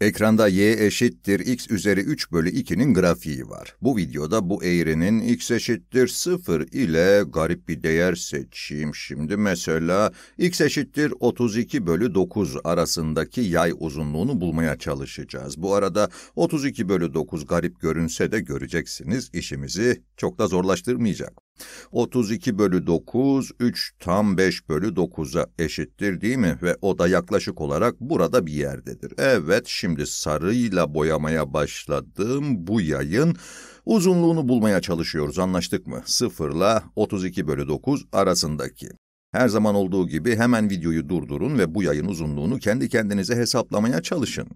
Ekranda y eşittir x üzeri 3 bölü 2'nin grafiği var. Bu videoda bu eğrinin x eşittir 0 ile garip bir değer seçeyim. Şimdi mesela x eşittir 32 bölü 9 arasındaki yay uzunluğunu bulmaya çalışacağız. Bu arada 32 bölü 9 garip görünse de göreceksiniz işimizi çok da zorlaştırmayacak. 32 bölü 9, 3 tam 5 bölü 9'a eşittir değil mi? Ve o da yaklaşık olarak burada bir yerdedir. Evet, şimdi sarıyla boyamaya başladığım Bu yayın uzunluğunu bulmaya çalışıyoruz, anlaştık mı? 0 ile 32 bölü 9 arasındaki. Her zaman olduğu gibi hemen videoyu durdurun ve bu yayın uzunluğunu kendi kendinize hesaplamaya çalışın.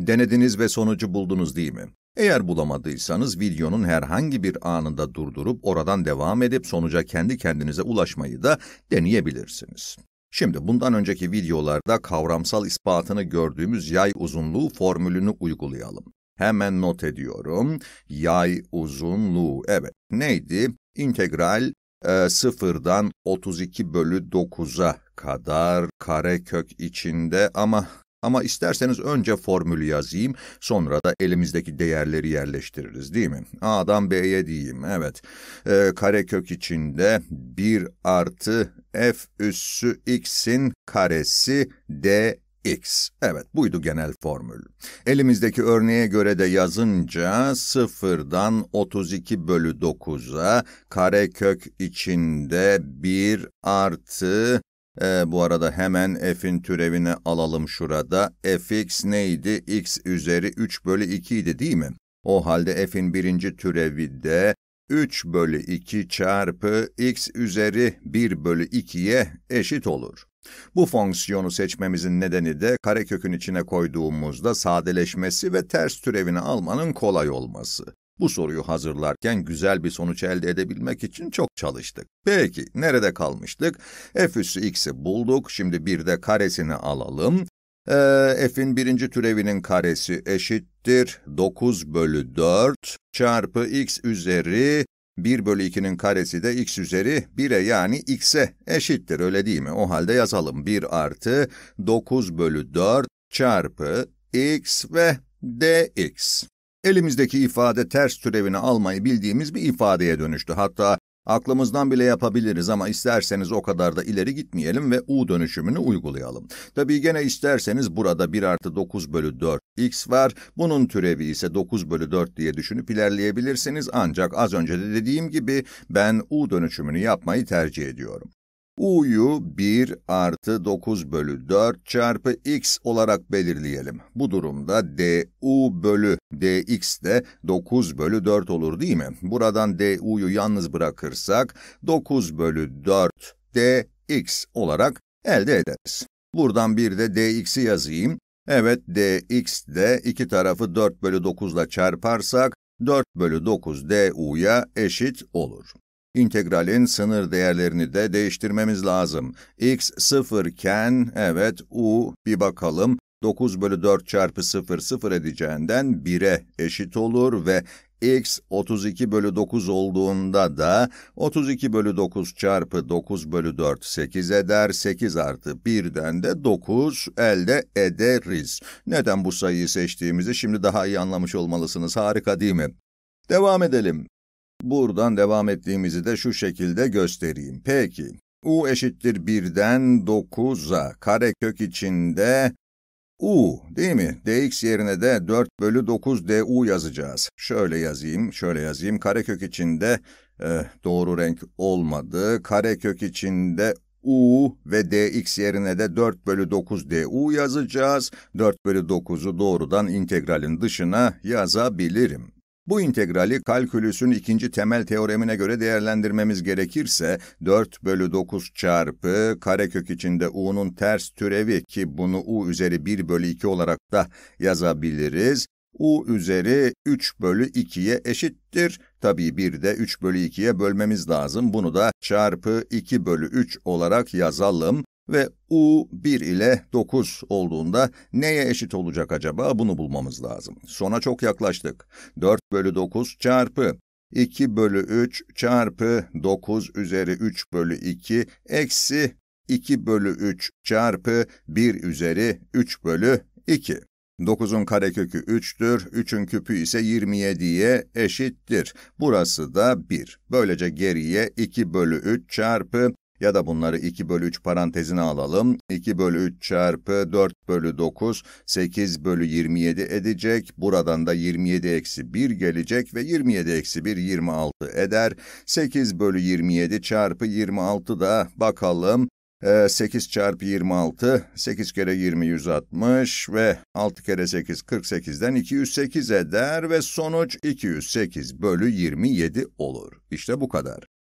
Denediniz ve sonucu buldunuz değil mi? Eğer bulamadıysanız videonun herhangi bir anında durdurup oradan devam edip sonuca kendi kendinize ulaşmayı da deneyebilirsiniz. Şimdi bundan önceki videolarda kavramsal ispatını gördüğümüz yay uzunluğu formülünü uygulayalım. Hemen not ediyorum. Yay uzunluğu, evet neydi? İntegral e, sıfırdan 32 bölü 9'a kadar karekök içinde ama ama isterseniz önce formülü yazayım, sonra da elimizdeki değerleri yerleştiririz değil mi? A'dan B'ye diyeyim, evet. Ee, karekök içinde 1 artı f üssü x'in karesi dx. Evet, buydu genel formül. Elimizdeki örneğe göre de yazınca 0'dan 32 bölü 9'a karekök içinde 1 artı e, bu arada hemen f'in türevini alalım şurada. fx neydi? x üzeri 3 bölü 2 idi değil mi? O halde f'in birinci türevi de 3 bölü 2 çarpı x üzeri 1 bölü 2'ye eşit olur. Bu fonksiyonu seçmemizin nedeni de karekökün içine koyduğumuzda sadeleşmesi ve ters türevini almanın kolay olması. Bu soruyu hazırlarken güzel bir sonuç elde edebilmek için çok çalıştık. Peki, nerede kalmıştık? f üssü x'i bulduk, şimdi bir de karesini alalım. Ee, f'in birinci türevinin karesi eşittir 9 bölü 4 çarpı x üzeri 1 bölü 2'nin karesi de x üzeri 1'e yani x'e eşittir öyle değil mi? O halde yazalım 1 artı 9 bölü 4 çarpı x ve dx. Elimizdeki ifade ters türevini almayı bildiğimiz bir ifadeye dönüştü. Hatta aklımızdan bile yapabiliriz ama isterseniz o kadar da ileri gitmeyelim ve U dönüşümünü uygulayalım. Tabii gene isterseniz burada 1 artı 9 bölü 4 x var. Bunun türevi ise 9 bölü 4 diye düşünüp ilerleyebilirsiniz. Ancak az önce de dediğim gibi ben U dönüşümünü yapmayı tercih ediyorum. U'yu 1 artı 9 bölü 4 çarpı x olarak belirleyelim. Bu durumda du bölü dx de 9 bölü 4 olur değil mi? Buradan du'yu yalnız bırakırsak 9 bölü 4 dx olarak elde ederiz. Buradan bir de dx'i yazayım. Evet dx de iki tarafı 4 bölü 9 ile çarparsak 4 bölü 9 du'ya eşit olur. İntegralin sınır değerlerini de değiştirmemiz lazım. x 0 iken evet u bir bakalım 9 bölü 4 çarpı 0 0 edeceğinden 1'e eşit olur ve x 32 bölü 9 olduğunda da 32 bölü 9 çarpı 9 bölü 4 8 eder. 8 artı 1'den de 9 elde ederiz. Neden bu sayıyı seçtiğimizi şimdi daha iyi anlamış olmalısınız. Harika değil mi? Devam edelim. Buradan devam ettiğimizi de şu şekilde göstereyim. Peki, u eşittir 1'den 9'a karekök içinde u değil mi? dx yerine de 4 bölü 9 du yazacağız. Şöyle yazayım, şöyle yazayım. Karekök içinde eh, doğru renk olmadı. Karekök içinde u ve dx yerine de 4 bölü 9 du yazacağız. 4 bölü 9'u doğrudan integralin dışına yazabilirim. Bu integrali kalkülüsün ikinci temel teoremine göre değerlendirmemiz gerekirse 4 bölü 9 çarpı karekök içinde u'nun ters türevi ki bunu u üzeri 1 bölü 2 olarak da yazabiliriz. u üzeri 3 bölü 2'ye eşittir. Tabii bir de 3 bölü 2'ye bölmemiz lazım. Bunu da çarpı 2 bölü 3 olarak yazalım ve U 1 ile 9 olduğunda neye eşit olacak acaba bunu bulmamız lazım. Sona çok yaklaştık. 4 bölü 9 çarpı 2 bölü 3 çarpı 9 üzeri 3 bölü 2 eksi 2 bölü 3 çarpı 1 üzeri 3 bölü 2. 9'un karekökü 3'tür, 3'ün küpü ise 27'ye eşittir. Burası da 1. Böylece geriye 2 bölü 3 çarpı ya da bunları 2 bölü 3 parantezine alalım. 2 bölü 3 çarpı 4 bölü 9, 8 bölü 27 edecek. Buradan da 27 eksi 1 gelecek ve 27 eksi 1 26 eder. 8 bölü 27 çarpı 26 da bakalım 8 ee, çarpı 26, 8 kere 20 160 ve 6 kere 8 48'den 208 eder ve sonuç 208 bölü 27 olur. İşte bu kadar.